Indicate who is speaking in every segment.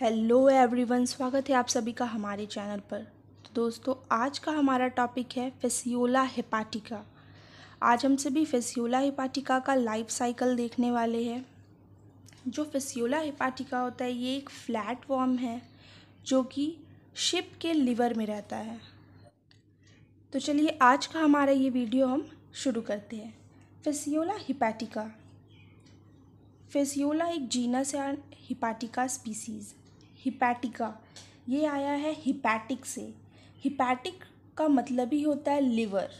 Speaker 1: Hello everyone स्वागत है आप सभी का हमारे चैनल पर तो दोस्तों आज का हमारा टॉपिक है फेसियोला हेपाटिका आज हम सभी फेसियोला हेपाटिका का लाइफ साइकिल देखने वाले हैं जो फेसियोला हेपाटिका होता है ये एक फ्लैट वॉर्म है जो कि शिप के लिवर में रहता है तो चलिए आज का हमारा ये वीडियो हम शुरू करते हैं फेसियोला हिपैटिका फेसियोला एक जीनस या हिपाटिका स्पीसीज़ हिपैटिका ये आया है हिपैटिक से हिपैटिक का मतलब ही होता है liver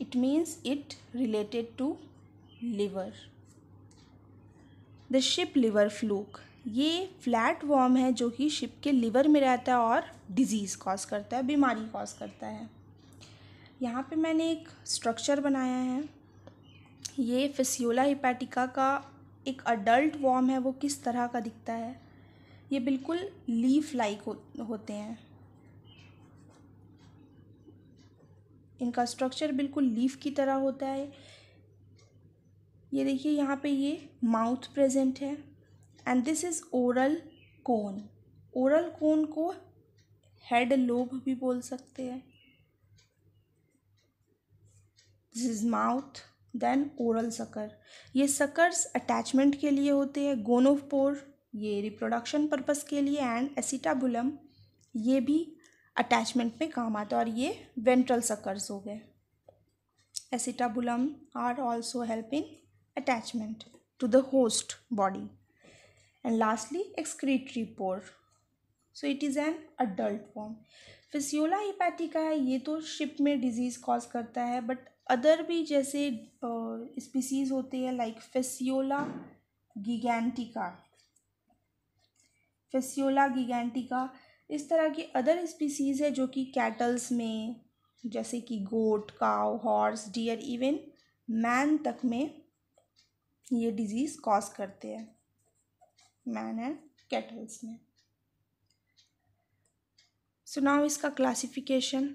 Speaker 1: it means it related to liver the sheep liver fluke ये फ्लैट वॉर्म है जो कि शिप के लिवर में रहता है और डिजीज़ कॉज करता है बीमारी कॉज करता है यहाँ पे मैंने एक स्ट्रक्चर बनाया है ये फेसियोला हिपैटिका का एक अडल्ट वॉर्म है वो किस तरह का दिखता है ये बिल्कुल लीफ लाइक हो, होते हैं इनका स्ट्रक्चर बिल्कुल लीफ की तरह होता है ये देखिए यहाँ पे ये माउथ प्रेजेंट है and this is oral cone oral cone को हेड लोब भी बोल सकते हैं this is mouth then oral sucker ये सकर्स अटैचमेंट के लिए होते हैं गोनोफोर ये रिप्रोडक्शन पर्पस के लिए एंड एसिटाबुलम ये भी अटैचमेंट में काम आता है और ये वेंट्रल सकर्स हो गए acetabulum are also help in attachment to the host body and lastly excretory pore so it is an adult form Fasciola hepatica है ये तो शिप में डिजीज़ कॉज करता है बट अदर भी जैसे स्पीसीज होते हैं like Fasciola gigantica Fasciola gigantica इस तरह की अदर स्पीसीज़ है जो कि कैटल्स में जैसे कि गोट काव हॉर्स डियर इवन मैन तक में ये डिजीज़ कॉज करते हैं मैन एंड कैटल्स में सुनाओ so इसका क्लासिफिकेशन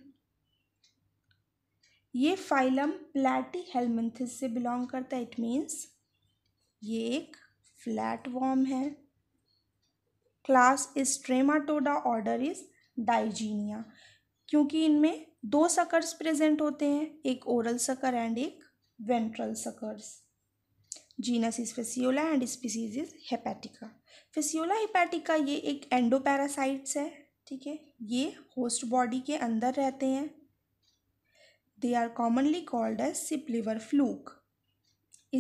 Speaker 1: ये फाइलम प्लेटी हेलमेंथिस से बिलोंग करता है इट मीन्स ये एक फ्लैट वॉर्म है क्लास इस ट्रेमाटोडा ऑर्डर इज डाइजीनिया क्योंकि इनमें दो सकर्स प्रेजेंट होते हैं एक ओरल सकर एंड एक ventral suckers genus is Fasciola and species is hepatica Fasciola hepatica ये एक एंडोपैरासाइट्स है ठीक है ये होस्ट बॉडी के अंदर रहते हैं they are commonly called as sheep liver fluke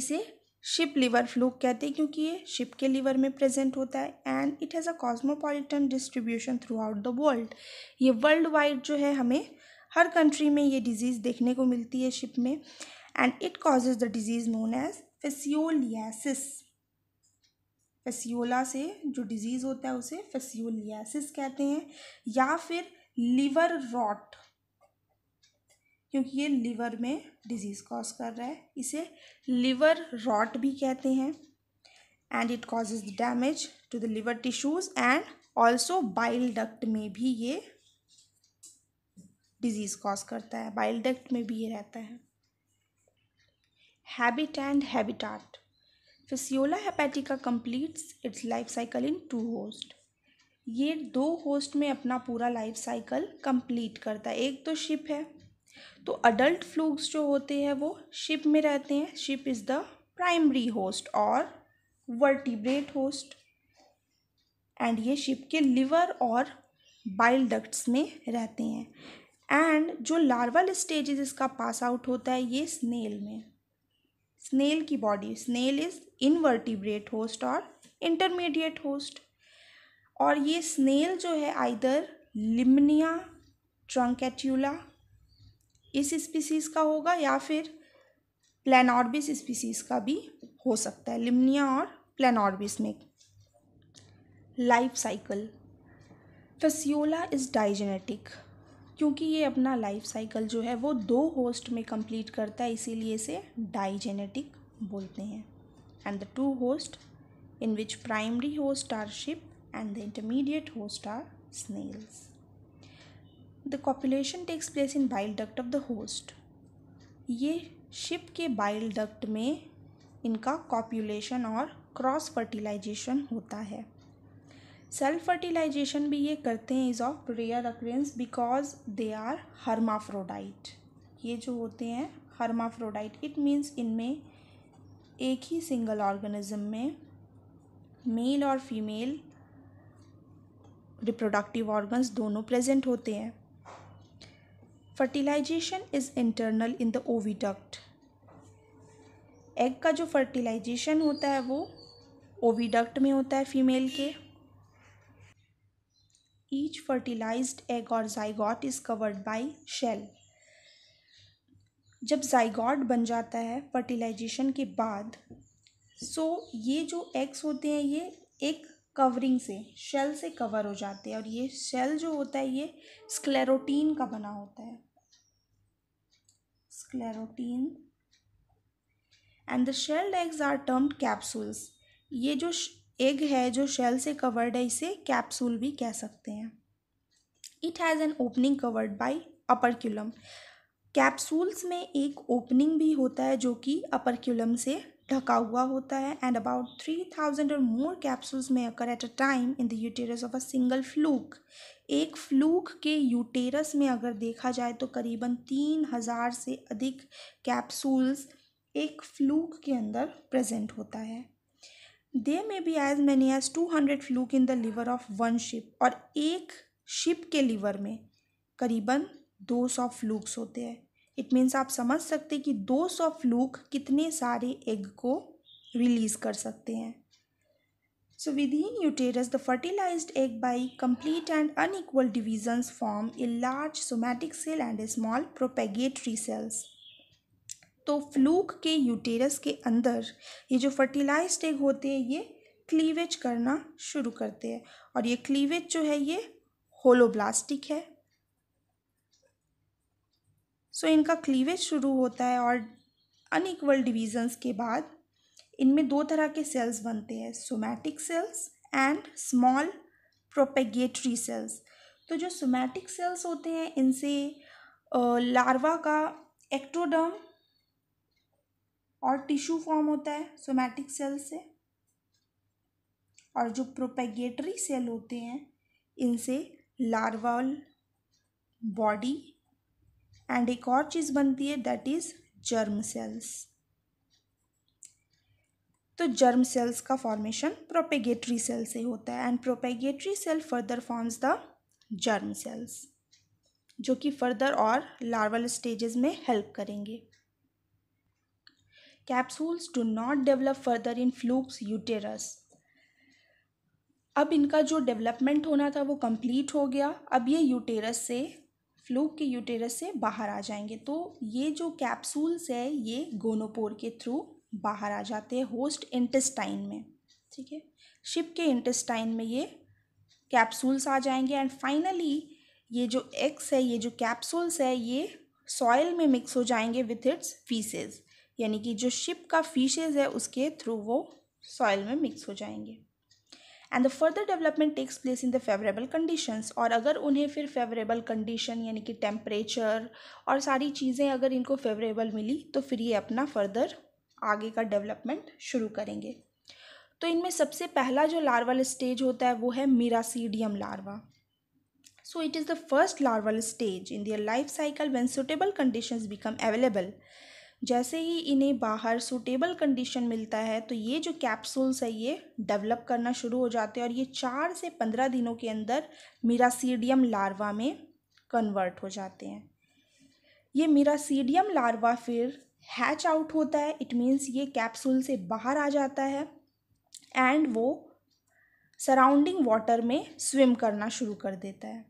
Speaker 1: इसे शिप लिवर फ्लूक कहते हैं क्योंकि ये शिप के लिवर में प्रेजेंट होता है and it has a cosmopolitan distribution throughout the world ये वर्ल्ड वाइड जो है हमें हर कंट्री में ये डिजीज़ देखने को मिलती है शिप में and it causes the disease known as fascioliasis Fasciola से जो डिजीज़ होता है उसे फेसियोलियासिस कहते हैं या फिर लिवर रॉट क्योंकि ये लीवर में डिजीज़ कॉज कर रहा है इसे लीवर रॉट भी कहते हैं and it causes damage to the liver tissues and also bile duct में भी ये डिजीज़ कॉज करता है बाइल डक्ट में भी ये रहता है habit and habitat Fasciola hepatica complete its life cycle in two host ये दो होस्ट में अपना पूरा लाइफ साइकिल कंप्लीट करता है एक तो शिप है तो अडल्ट फ्लूग्स जो होते हैं वो शिप में रहते हैं sheep is the primary host और वर्टिब्रेट होस्ट एंड ये शिप के लिवर और बाइल डक्ट्स में रहते हैं एंड जो लार्वल स्टेजेस इसका पास आउट होता है ये स्नेल में स्नेल की body snail is invertebrate host और इंटरमीडिएट होस्ट और ये स्नेल जो है आइदर लिमनिया ट्रंकेट्यूला इस स्पीसीज का होगा या फिर प्लानॉर्बिस स्पीसीज का भी हो सकता है लिमनिया और प्लानॉर्बिस में life cycle Fasciola is digenetic क्योंकि ये अपना लाइफ साइकिल जो है वो दो होस्ट में कंप्लीट करता है इसीलिए इसे डाइजेनेटिक बोलते हैं and the two host in which primary host are sheep and the intermediate host are snails the copulation takes place in bile duct of the host ये शिप के बाइल डक्ट में इनका कॉपुलेशन और cross fertilisation होता है self fertilisation भी ये करते हैं is of rare occurrence because they are hermaphrodite ये जो होते हैं हर्माफ्रोडाइट इट मीन्स इनमें एक ही सिंगल ऑर्गेनिज्म में मेल और फीमेल रिप्रोडक्टिव ऑर्गन्स दोनों प्रेजेंट होते हैं fertilization is internal in the oviduct egg का जो फर्टिलाइजेशन होता है वो ओविडक्ट में होता है फीमेल के ईच फर्टिलाइज्ड एग और zygote is covered by shell जब जाइगॉट बन जाता है फर्टिलाइजेशन के बाद सो ये जो एग्स होते हैं ये एक कवरिंग से शेल से कवर हो जाते हैं और ये शेल जो होता है ये स्क्लेरोटीन का बना होता है sclerotin and the shelled eggs are termed capsules ये जो एग है जो शेल से कवर्ड है इसे कैप्सूल भी कह सकते हैं it has an opening covered by operculum capsules में एक ओपनिंग भी होता है जो कि अपरक्यूलम से ढका हुआ होता है एंड अबाउट थ्री थाउजेंड और मोर कैप्सूल्स में occur at a time in the uterus of a single fluke एक फ्लूक के यूटेरस में अगर देखा जाए तो करीबन तीन हज़ार से अधिक कैप्सूल्स एक फ्लूक के अंदर प्रेजेंट होता है they may be as many as two hundred fluke in the liver of one sheep और एक शिप के लिवर में करीबन दो सौ फ्लूक्स होते हैं इट मीन्स आप समझ सकते हैं कि दो सौ फ्लूक कितने सारे एग को रिलीज कर सकते हैं so within uterus the fertilize egg by complete and unequal divisions form a large somatic cell and a small propagatory cells तो फ्लूक के यूटेरस के अंदर ये जो फर्टिलाइज एग होते हैं ये क्लीवेज करना शुरू करते हैं और ये क्लीवेज जो है ये होलोब्लास्टिक है सो so, इनका क्लीवेज शुरू होता है और अनइक्वल डिवीजन्स के बाद इनमें दो तरह के सेल्स बनते हैं somatic cells and small propagatory cells तो जो सोमैटिक सेल्स होते हैं इनसे लार्वा का एक्टोडर्म और टिश्यू फॉर्म होता है सोमैटिक सेल से और जो प्रोपेगेटरी सेल होते हैं इनसे लार्वल बॉडी एंड एक और चीज़ बनती है दैट इज़ जर्म सेल्स तो जर्म सेल्स का फॉर्मेशन प्रोपेगेटरी सेल से होता है and propagatory cell further forms the germ cells जो कि फर्दर और लार्वल स्टेजेस में हेल्प करेंगे capsules do not develop further in flukes uterus अब इनका जो डेवलपमेंट होना था वो कंप्लीट हो गया अब ये यूटेरस से फ्लूक के यूटेरस से बाहर आ जाएंगे तो ये जो कैप्सूल्स है ये गोनोपोर के थ्रू बाहर आ जाते हैं होस्ट इंटेस्टाइन में ठीक है शिप के इंटेस्टाइन में ये कैप्सूल्स आ जाएंगे एंड फाइनली ये जो एक्स है ये जो कैप्सूल्स है ये सॉयल में मिक्स हो जाएंगे विथ इट्स फीसेज यानी कि जो शिप का फीसेज है उसके थ्रू वो सॉयल में मिक्स हो जाएंगे and the further development takes place in the favourable conditions और अगर उन्हें फिर फेवरेबल कंडीशन यानी कि टेम्परेचर और सारी चीज़ें अगर इनको फेवरेबल मिली तो फिर ये अपना फर्दर आगे का डेवलपमेंट शुरू करेंगे तो इनमें सबसे पहला जो लार्वल स्टेज होता है वो है miracidium larva so it is the first larval stage in their life cycle when suitable condition become available जैसे ही इन्हें बाहर सूटेबल कंडीशन मिलता है तो ये जो कैप्सूल्स है ये डेवलप करना शुरू हो जाते हैं और ये चार से पंद्रह दिनों के अंदर मिरासीडियम लार्वा में कन्वर्ट हो जाते हैं ये मिरासीडियम लार्वा फिर हैच आउट होता है इट मीन्स ये कैप्सूल से बाहर आ जाता है एंड वो सराउंडिंग वाटर में स्विम करना शुरू कर देता है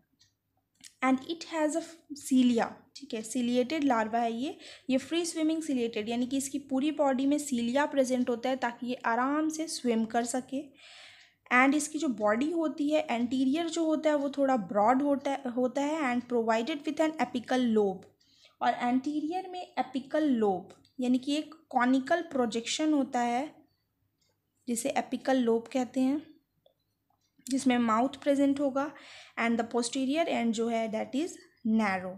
Speaker 1: and it has a cilia ठीक है सीलिएटेड लार्वा है ये ये फ्री स्विमिंग सीलिएटेड यानी कि इसकी पूरी बॉडी में सीलिया प्रेजेंट होता है ताकि ये आराम से स्विम कर सके एंड इसकी जो बॉडी होती है एंटीरियर जो होता है वो थोड़ा ब्रॉड होता है होता है and provided with an apical lobe और एंटीरियर में एपिकल लोब यानी कि एक कॉनिकल प्रोजेक्शन होता है जिसे एपिकल लोब कहते हैं जिसमें माउथ प्रेजेंट होगा एंड द पोस्टीरियर एंड जो है that is narrow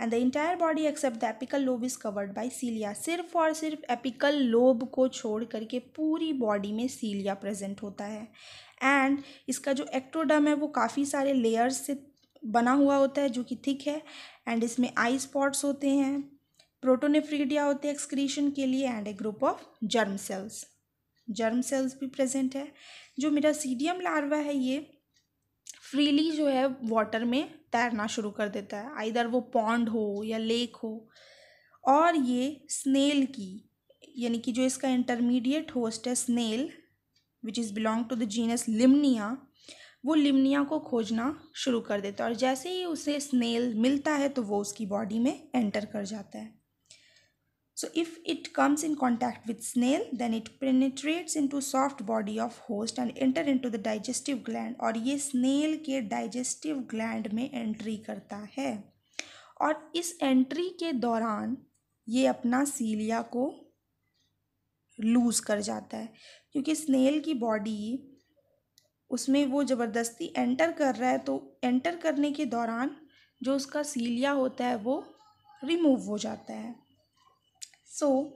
Speaker 1: and the entire body except the apical lobe is covered by cilia सिर्फ और सिर्फ एपिकल लोब को छोड़ करके पूरी बॉडी में सीलिया प्रेजेंट होता है एंड इसका जो एक्ट्रोडम है वो काफ़ी सारे लेयर्स से बना हुआ होता है जो कि थिक है एंड इसमें आई स्पॉट्स होते हैं प्रोटोनेफ्रीडिया होते हैं एक्सक्रीशन के लिए and a group of germ cells germ cells भी प्रेजेंट है जो मेरा सीडियम लार्वा है ये फ्रीली जो है वाटर में तैरना शुरू कर देता है आइधर वो पॉन्ड हो या लेक हो और ये स्नेल की यानी कि जो इसका इंटरमीडिएट होस्ट है snail which is belong to the genus Limnaea वो लिमनिया को खोजना शुरू कर देता है और जैसे ही उसे स्नेल मिलता है तो वो उसकी बॉडी में एंटर कर जाता है So if it comes in contact with snail, then it penetrates into soft body of host and enter into the digestive gland और ये snail के digestive gland में entry करता है और इस entry के दौरान ये अपना cilia को lose कर जाता है क्योंकि snail की body उसमें वो ज़बरदस्ती enter कर रहा है तो enter करने के दौरान जो उसका cilia होता है वो remove हो जाता है So,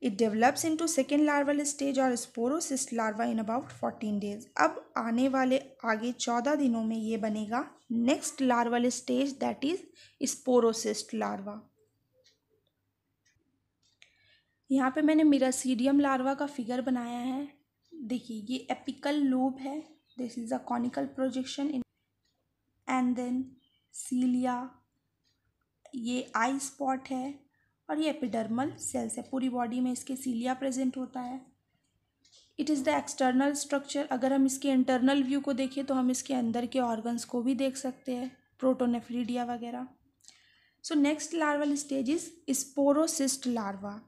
Speaker 1: it develops into second larval stage or sporocyst larva in about 14 days. अब आने वाले आगे 14 दिनों में ये बनेगा next larval stage that is sporocyst larva. यहाँ पे मैंने मिरासीडियम लार्वा का फिगर बनाया है देखिए ये एपिकल लोब है this is a conical projection in and then cilia ये आई स्पॉट है और ये एपिडर्मल सेल्स है पूरी बॉडी में इसके सीलिया प्रेजेंट होता है it is the external structure अगर हम इसके इंटरनल व्यू को देखें तो हम इसके अंदर के ऑर्गन्स को भी देख सकते हैं प्रोटोनेफ्रीडिया वगैरह so next larval stage is sporocyst larva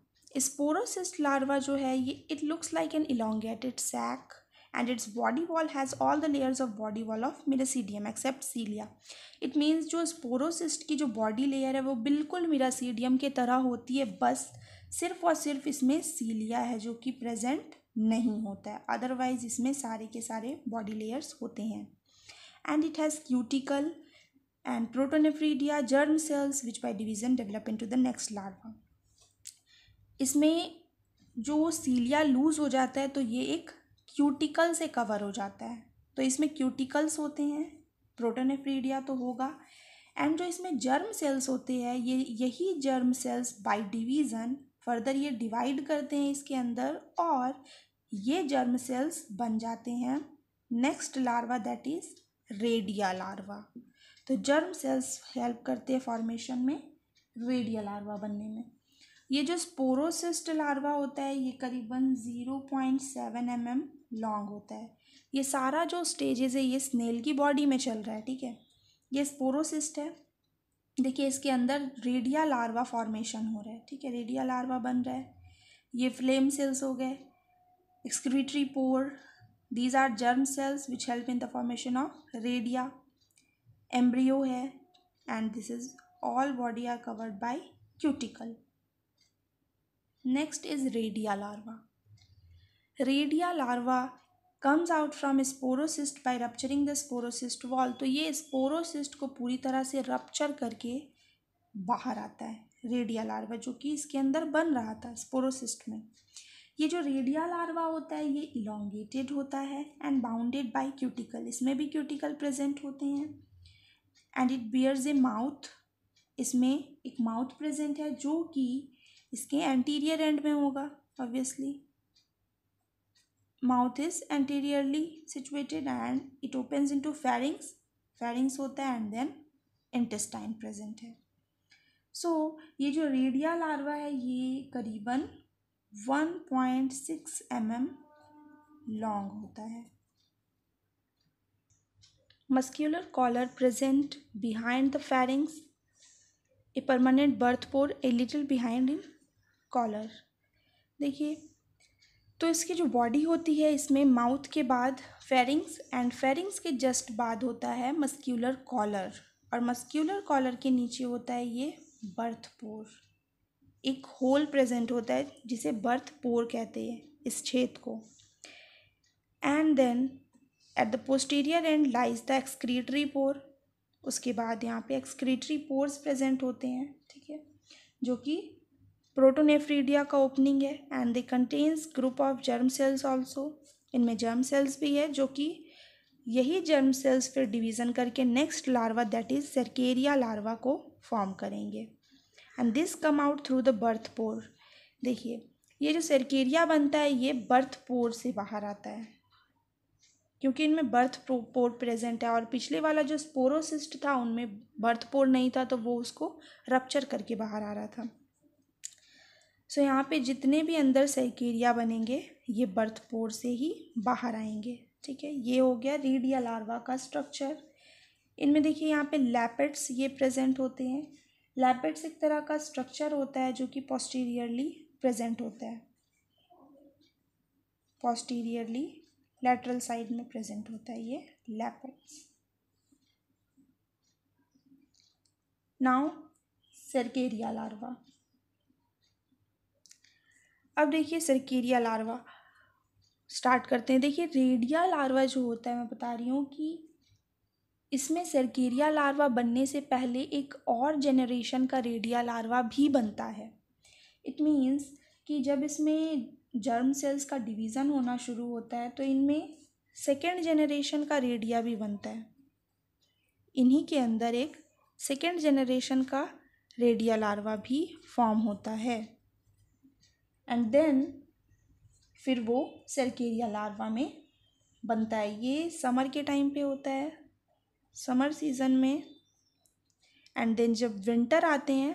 Speaker 1: sporocyst larva जो है ये it looks like an elongated sac and its body wall has all the layers of body wall of miracidium except cilia it means जो sporocyst की जो body layer है वो बिल्कुल मिरासीडियम के तरह होती है बस सिर्फ और सिर्फ इसमें सीलिया है जो कि प्रेजेंट नहीं होता है अदरवाइज इसमें सारे के सारे बॉडी लेयर्स होते हैं and it has cuticle and protonephridia germ cells which by division develop to the next larva इसमें जो सीलिया लूज़ हो जाता है तो ये एक क्यूटिकल से कवर हो जाता है तो इसमें क्यूटिकल्स होते हैं प्रोटोनेफ्रीडिया तो होगा एंड जो इसमें जर्म सेल्स होते हैं ये यही germ cells by division further ये डिवाइड करते हैं इसके अंदर और ये जर्म सेल्स बन जाते हैं next larva that is redia larva तो जर्म सेल्स हेल्प करते हैं फॉर्मेशन में रेडिया लार्वा बनने में ये जो स्पोरोसिस्ट लार्वा होता है ये करीबन zero point seven M M long होता है ये सारा जो स्टेजेस है ये स्नेल की बॉडी में चल रहा है ठीक है ये स्पोरोसिस्ट है देखिए इसके अंदर रेडिया लार्वा फॉर्मेशन हो रहा है ठीक है रेडिया लार्वा बन रहा है ये फ्लेम सेल्स हो गए excretory pore these are germ cells which help in the formation of redia embryo है and this is all body are covered by cuticle next is redia larva redia larva comes out from sporocyst by rupturing the sporocyst wall तो ये sporocyst को पूरी तरह से रपच्चर करके बाहर आता है रेडिया लार्वा जो कि इसके अंदर बन रहा था स्पोरोसिस्ट में ये जो रेडिया लार्वा होता है ये इलोंगेटेड होता है एंड बाउंडेड बाय क्यूटिकल इसमें भी क्यूटिकल प्रेजेंट होते हैं and it bears a mouth इसमें एक माउथ प्रेजेंट है जो कि इसके एंटीरियर एंड में होगा obviously mouth is anteriorly situated and it opens into pharynx pharynx होता है एंड देन इंटेस्टाइन प्रेजेंट है सो so, ये जो रेडिया लार्वा है ये करीबन one point six m M long होता है muscular collar present behind the pharynx a permanent birth pore a little behind in collar देखिए तो इसकी जो बॉडी होती है इसमें माउथ के बाद फेरिंग्स एंड फेरिंग्स के जस्ट बाद होता है मस्क्यूलर कॉलर और मस्क्यूलर कॉलर के नीचे होता है ये बर्थ पोर एक होल प्रेजेंट होता है जिसे बर्थ पोर कहते हैं इस छेद को and then at the posterior end lies the excretory pore उसके बाद यहाँ पे एक्सक्रीटरी पोर्स प्रेजेंट होते हैं ठीक है जो कि प्रोटोनेफ्रीडिया का ओपनिंग है and they contains group of germ cells also इनमें जर्म सेल्स भी है जो कि यही जर्म सेल्स फिर डिवीज़न करके next larva that is cercaria larva को फॉर्म करेंगे and this come out through the birth pore देखिए ये जो सरकेरिया बनता है ये बर्थ पोर से बाहर आता है क्योंकि इनमें बर्थ पोर प्रेजेंट है और पिछले वाला जो स्पोरोसिस्ट था उनमें बर्थ पोर नहीं था तो वो उसको रप्चर करके बाहर आ रहा था सो so, यहाँ पे जितने भी अंदर साइकेरिया बनेंगे ये बर्थ पोर से ही बाहर आएंगे ठीक है ये हो गया रीड या लार्वा का स्ट्रक्चर इनमें देखिए यहाँ पे लैपेट्स ये प्रेजेंट होते हैं लैपेट्स एक तरह का स्ट्रक्चर होता है जो कि पोस्टीरियरली प्रेजेंट होता है पोस्टीरियरली लेटरल साइड में प्रेजेंट होता है ये लैपेट्स नाउ सरकेरिया लार्वा अब देखिए सरकेरिया लार्वा स्टार्ट करते हैं देखिए रेडिया लार्वा जो होता है मैं बता रही हूँ कि इसमें सरकेरिया लार्वा बनने से पहले एक और जेनरेशन का रेडिया लार्वा भी बनता है इट मीन्स कि जब इसमें जर्म सेल्स का डिवीज़न होना शुरू होता है तो इनमें सेकेंड जेनरेशन का रेडिया भी बनता है इन्हीं के अंदर एक सेकेंड जेनरेशन का रेडिया लार्वा भी फॉर्म होता है एंड देन फिर वो सरकेरिया लार्वा में बनता है ये समर के टाइम पे होता है समर सीज़न में एंड देन जब विंटर आते हैं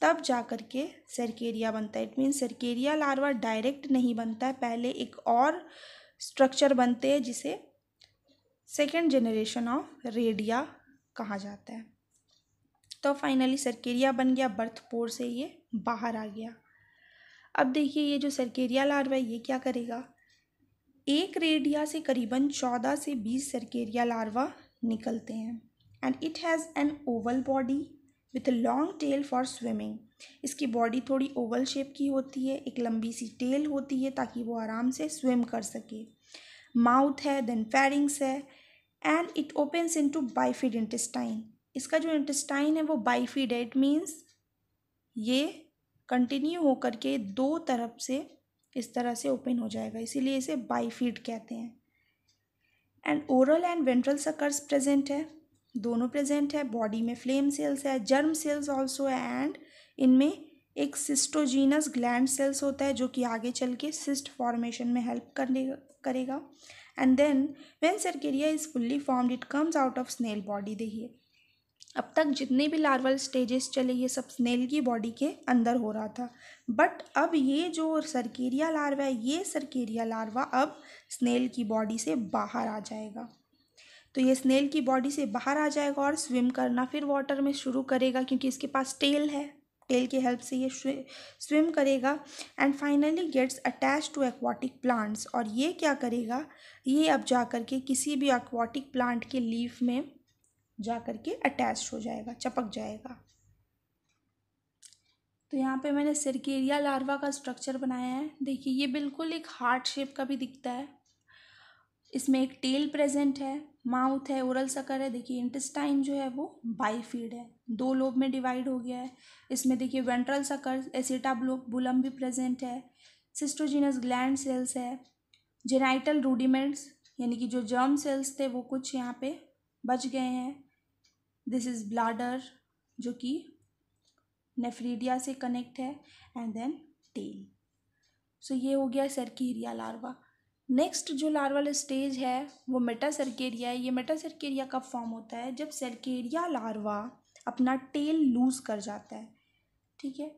Speaker 1: तब जा कर के सरकेरिया बनता है it mean cercaria larva direct नहीं बनता है पहले एक और स्ट्रक्चर बनते हैं जिसे सेकेंड जनरेशन ऑफ रेडिया कहा जाता है तो फाइनली सरकेरिया बन गया बर्थ पोर से ये बाहर आ गया अब देखिए ये जो सरकेरिया लार्वा है ये क्या करेगा एक रेडिया से करीबन चौदह से बीस सरकेरिया लार्वा निकलते हैं and it has an oval body with long tail for swimming इसकी बॉडी थोड़ी ओवल शेप की होती है एक लंबी सी टेल होती है ताकि वो आराम से स्विम कर सके माउथ है देन फेरिंग्स है and it opens into bifid intestine इसका जो इंटेस्टाइन है वो बाईफीड है इट मीन्स ये कंटिन्यू होकर के दो तरफ से इस तरह से ओपन हो जाएगा इसीलिए इसे बाई फीड कहते हैं and oral and ventral suckers present है दोनों प्रेजेंट है बॉडी में फ्लेम सेल्स है जर्म सेल्स ऑल्सो है एंड इनमें एक सिस्टोजीनस ग्लैंड सेल्स होता है जो कि आगे चल के सिस्ट फॉर्मेशन में हेल्प करने करेगा and then when cercaria is fully formed it comes out of snail body देखिए अब तक जितने भी लार्वल स्टेजेस चले ये सब स्नेल की बॉडी के अंदर हो रहा था बट अब ये जो सरकेरिया लार्वा है ये सरकेरिया लार्वा अब स्नेल की बॉडी से बाहर आ जाएगा तो ये स्नेल की बॉडी से बाहर आ जाएगा और स्विम करना फिर वाटर में शुरू करेगा क्योंकि इसके पास टेल है टेल की हेल्प से ये स्विम करेगा and finally gets attach to aquatic plants और ये क्या करेगा ये अब जा कर के किसी भी एक्वाटिक प्लांट के लीफ में जा कर के अटैच हो जाएगा चपक जाएगा तो यहाँ पे मैंने सिरकेरिया लार्वा का स्ट्रक्चर बनाया है देखिए ये बिल्कुल एक हार्ट शेप का भी दिखता है इसमें एक टेल प्रेजेंट है माउथ है ओरल सकर है देखिए इंटेस्टाइन जो है वो बाईफीड है दो लोब में डिवाइड हो गया है इसमें देखिए वेंट्रल सकर एसिटा बुलम भी प्रेजेंट है सिस्टोजिनस ग्लैंड सेल्स है जेनाइटल रूडिमेंट्स यानी कि जो जर्म सेल्स थे वो कुछ यहाँ पे बच गए हैं दिस इज़ ब्लाडर जो कि नेफ्रीडिया से कनेक्ट है एंड देन टेल सो ये हो गया सरकेरिया लार्वा नेक्स्ट जो लार्वल स्टेज है वो मेटा सर्केरिया है ये मेटा सर्केरिया कब फॉर्म होता है जब सर्केरिया लार्वा अपना टेल लूज़ कर जाता है ठीक है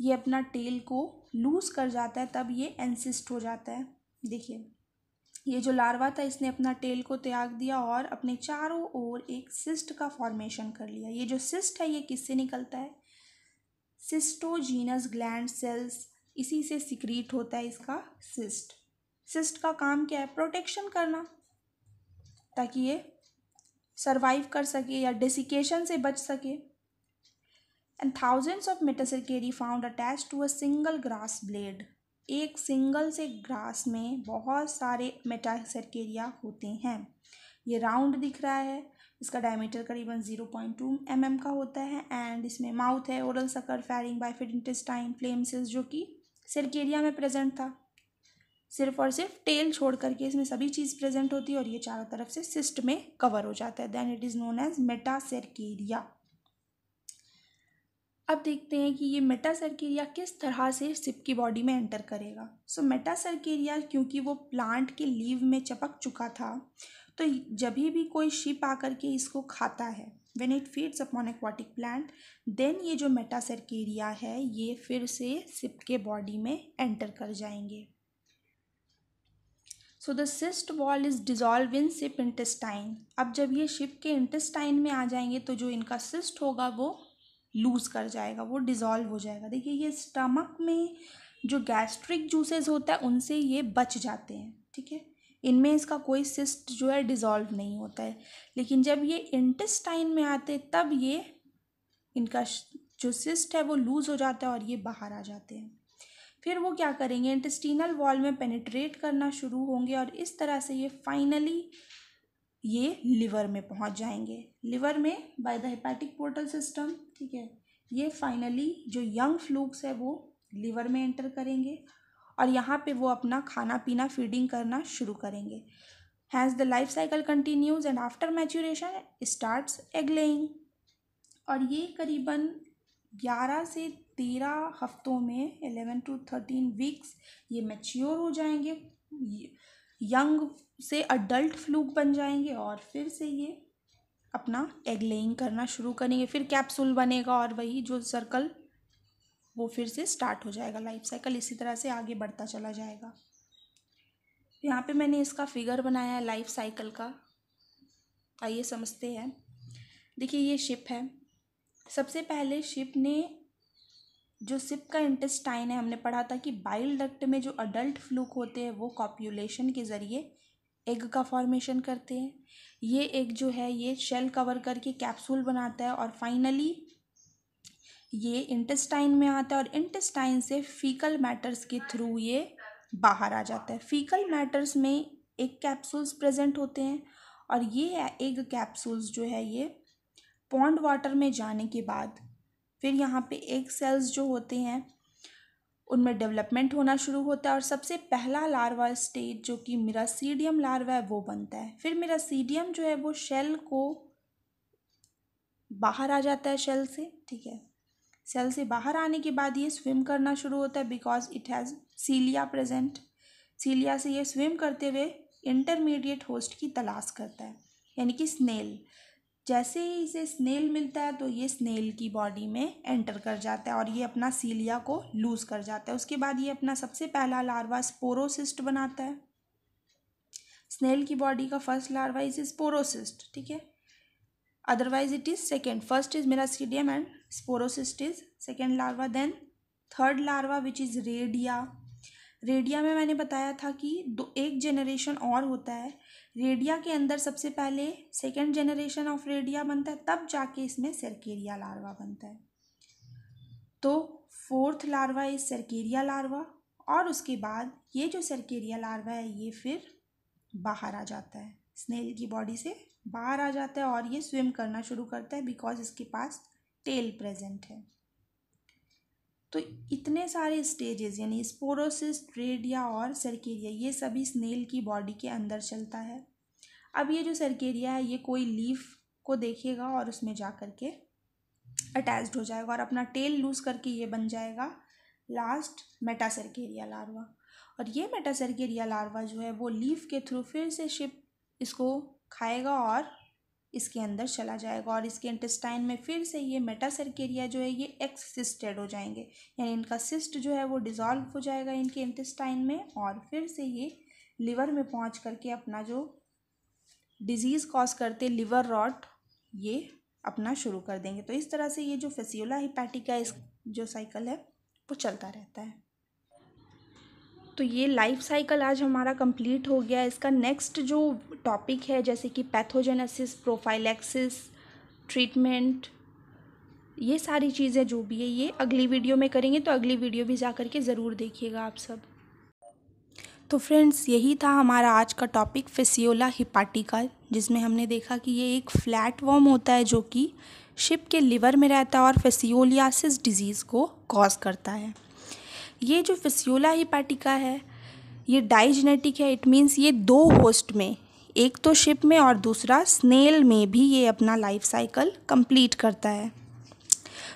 Speaker 1: ये अपना टेल को लूज़ कर जाता है तब ये एनसिस्ट हो जाता है देखिए ये जो लार्वा था इसने अपना टेल को त्याग दिया और अपने चारों ओर एक सिस्ट का फॉर्मेशन कर लिया ये जो सिस्ट है ये किससे निकलता है सिस्टोजीनस ग्लैंड सेल्स इसी से सिक्रीट होता है इसका सिस्ट सिस्ट का काम क्या है प्रोटेक्शन करना ताकि ये सरवाइव कर सके या डेसिकेशन से बच सके and thousands of metacercariae found attach to a single grass blade एक सिंगल से ग्रास में बहुत सारे मेटासर्केरिया होते हैं ये राउंड दिख रहा है इसका डायमीटर करीबन zero point two m m का होता है एंड इसमें माउथ है oral sucker pharynx bifid intestine flame cells जो कि सर्केरिया में प्रेजेंट था सिर्फ और सिर्फ टेल छोड़ करके इसमें सभी चीज़ प्रेजेंट होती है और ये चारों तरफ से सिस्ट में कवर हो जाता है then it is known as metacercaria अब देखते हैं कि ये मेटा किस तरह से सिप की बॉडी में एंटर करेगा सो मेटा सर्केरिया क्योंकि वो प्लांट के लीव में चपक चुका था तो जब भी कोई शिप आकर के इसको खाता है when it feeds upon aquatic plant then ये जो मेटा है ये फिर से सिप के बॉडी में एंटर कर जाएंगे so the cyst wall is dissolve in sheep intestine अब जब ये शिप के इंटेस्टाइन में आ जाएंगे तो जो इनका सिस्ट होगा वो लूज़ कर जाएगा वो डिज़ोल्व हो जाएगा देखिए ये स्टमक में जो गैस्ट्रिक जूसेस होता है उनसे ये बच जाते हैं ठीक है इनमें इसका कोई सिस्ट जो है डिज़ोल्व नहीं होता है लेकिन जब ये इंटेस्टाइन में आते तब ये इनका जो सिस्ट है वो लूज़ हो जाता है और ये बाहर आ जाते हैं फिर वो क्या करेंगे इंटेस्टिनल वॉल में पेनिट्रेट करना शुरू होंगे और इस तरह से ये फाइनली ये लिवर में पहुंच जाएंगे लिवर में by the hepatic portal system ठीक है ये फाइनली जो यंग फ्लूक्स है वो लिवर में एंटर करेंगे और यहाँ पे वो अपना खाना पीना फीडिंग करना शुरू करेंगे has the life cycle continues and after maturation starts egg laying और ये करीबन ग्यारह से तेरह हफ्तों में एलेवन टू थर्टीन वीक्स ये मैच्योर हो जाएंगे यंग से अडल्ट फ्लूक बन जाएंगे और फिर से ये अपना एग लेइंग करना शुरू करेंगे फिर कैप्सूल बनेगा और वही जो सर्कल वो फिर से स्टार्ट हो जाएगा लाइफ साइकिल इसी तरह से आगे बढ़ता चला जाएगा यहाँ पे मैंने इसका फिगर बनाया है लाइफ साइकिल का आइए समझते हैं देखिए ये शिप है सबसे पहले शिप ने जो सिप का इंटेस्टाइन है हमने पढ़ा था कि बाइल डक्ट में जो अडल्ट फ्लूक होते हैं वो कॉप्यूलेशन के ज़रिए एग का फॉर्मेशन करते हैं ये एग जो है ये शेल कवर करके कैप्सूल बनाता है और फाइनली ये इंटेस्टाइन में आता है और इंटेस्टाइन से फीकल मैटर्स के थ्रू ये बाहर आ जाता है फीकल मैटर्स में एक कैप्सूल्स प्रेजेंट होते हैं और ये एग कैप्सूल्स जो है ये पॉन्ड वाटर में जाने के बाद फिर यहाँ पे एग सेल्स जो होते हैं उनमें डेवलपमेंट होना शुरू होता है और सबसे पहला लार्वा स्टेज जो कि मेरा सीडियम लार्वा है वो बनता है फिर मेरा सीडियम जो है वो शेल को बाहर आ जाता है शेल से ठीक है सेल से बाहर आने के बाद ये स्विम करना शुरू होता है because it has cilia present cilia से ये स्विम करते हुए इंटरमीडिएट होस्ट की तलाश करता है यानी कि स्नेल जैसे ही इसे स्नेल मिलता है तो ये स्नेल की बॉडी में एंटर कर जाता है और ये अपना सीलिया को लूज़ कर जाता है उसके बाद ये अपना सबसे पहला लार्वा स्पोरोसिस्ट बनाता है स्नेल की बॉडी का फर्स्ट लार्वा इज स्पोरोसिस्ट ठीक है otherwise it is second first is miracidium and sporocyst is second larva then third larva which is redia redia में मैंने बताया था कि दो एक जनरेशन और होता है रेडिया के अंदर सबसे पहले सेकेंड जनरेशन ऑफ रेडिया बनता है तब जाके इसमें सर्केरिया लार्वा बनता है तो fourth larva is cercaria larva और उसके बाद ये जो सर्केरिया लार्वा है ये फिर बाहर आ जाता है स्नेल की बॉडी से बाहर आ जाता है और ये स्विम करना शुरू करता है बिकॉज इसके पास टेल प्रेजेंट है तो इतने सारे स्टेजेस यानी स्पोरोसिस ट्रेडिया और सर्केरिया ये सभी स्नेल की बॉडी के अंदर चलता है अब ये जो सर्केरिया है ये कोई लीफ को देखेगा और उसमें जा कर के अटैच्ड हो जाएगा और अपना टेल लूज करके ये बन जाएगा लास्ट मेटासर्केरिया लार्वा और ये मेटासरकेरिया लार्वा जो है वो लीफ के थ्रू फिर से शिप इसको खाएगा और इसके अंदर चला जाएगा और इसके इंटेस्टाइन में फिर से ये मेटासर्केरिया जो है ये एक्सिस्टेड हो जाएंगे यानी इनका सिस्ट जो है वो डिज़ोल्व हो जाएगा इनके इंटेस्टाइन में और फिर से ये लिवर में पहुंच करके अपना जो डिज़ीज़ कॉज करते लिवर रॉट ये अपना शुरू कर देंगे तो इस तरह से ये जो फेसियोला हिपैटिका इस जो साइकिल है वो चलता रहता है तो ये लाइफ साइकिल आज हमारा कंप्लीट हो गया इसका नेक्स्ट जो टॉपिक है जैसे कि पैथोजेनेसिस प्रोफाइलैक्सिस ट्रीटमेंट ये सारी चीज़ें जो भी है ये अगली वीडियो में करेंगे तो अगली वीडियो भी जा करके ज़रूर देखिएगा आप सब तो फ्रेंड्स यही था हमारा आज का टॉपिक फिसियोला हिपाटिका जिसमें हमने देखा कि ये एक फ्लैट वॉर्म होता है जो कि शिप के लिवर में रहता है और फेसियोलियासिस डिजीज़ को कॉज करता है ये जो फिस्यूला हिपाटिका है ये डाइजेनेटिक है इट मीन्स ये दो होस्ट में एक तो शिप में और दूसरा स्नेल में भी ये अपना लाइफ साइकिल कंप्लीट करता है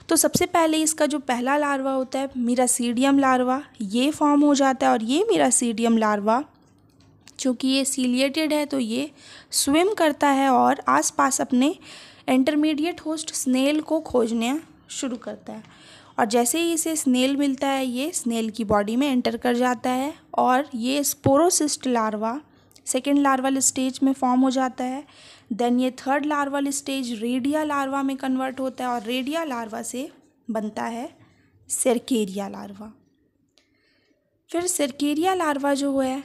Speaker 1: तो सबसे पहले इसका जो पहला लार्वा होता है मिरासीडियम लार्वा ये फॉर्म हो जाता है और ये मिरासीडियम लार्वा चूँकि ये सीलिएटेड है तो ये स्विम करता है और आसपास अपने इंटरमीडिएट होस्ट स्नेल को खोजने शुरू करता है और जैसे ही इसे स्नेल मिलता है ये स्नेल की बॉडी में एंटर कर जाता है और ये sporocyst larva second larval stage में फॉर्म हो जाता है देन ये third larval stage redia larva में कन्वर्ट होता है और रेडिया लार्वा से बनता है सरकेरिया लार्वा फिर सरकेरिया लार्वा जो है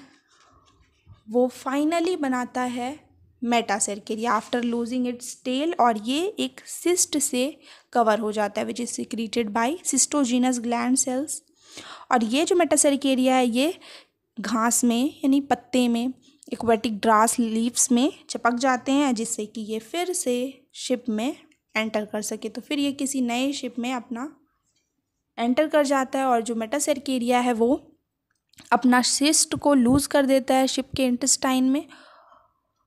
Speaker 1: वो फाइनली बनाता है metacercaria after losing its tail और ये एक सिस्ट से कवर हो जाता है which is secreted by cystogenous gland cells और ये जो एरिया है ये घास में यानी पत्ते में एक्वेटिक ग्रास लीव्स में चिपक जाते हैं जिससे कि ये फिर से शिप में एंटर कर सके तो फिर ये किसी नए शिप में अपना एंटर कर जाता है और जो मेटासर्केरिया है वो अपना सिस्ट को लूज़ कर देता है शिप के इंटस्टाइन में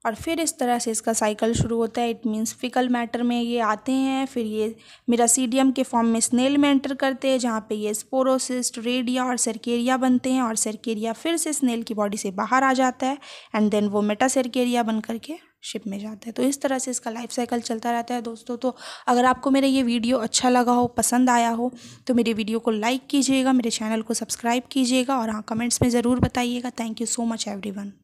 Speaker 1: और फिर इस तरह से इसका साइकिल शुरू होता है इट मींस फिकल मैटर में ये आते हैं फिर ये मिरासीडियम के फॉर्म में स्नेल में एंटर करते हैं जहाँ पे ये स्पोरोसिस्ट रेडिया और सर्केरिया बनते हैं और सर्केरिया फिर से स्नेल की बॉडी से बाहर आ जाता है एंड देन वो मेटा सर्केरिया बन करके शिप में जाता है तो इस तरह से इसका लाइफ साइकिल चलता रहता है दोस्तों तो अगर आपको मेरा ये वीडियो अच्छा लगा हो पसंद आया हो तो मेरे वीडियो को लाइक कीजिएगा मेरे चैनल को सब्सक्राइब कीजिएगा और हाँ कमेंट्स में ज़रूर बताइएगा thank you so much every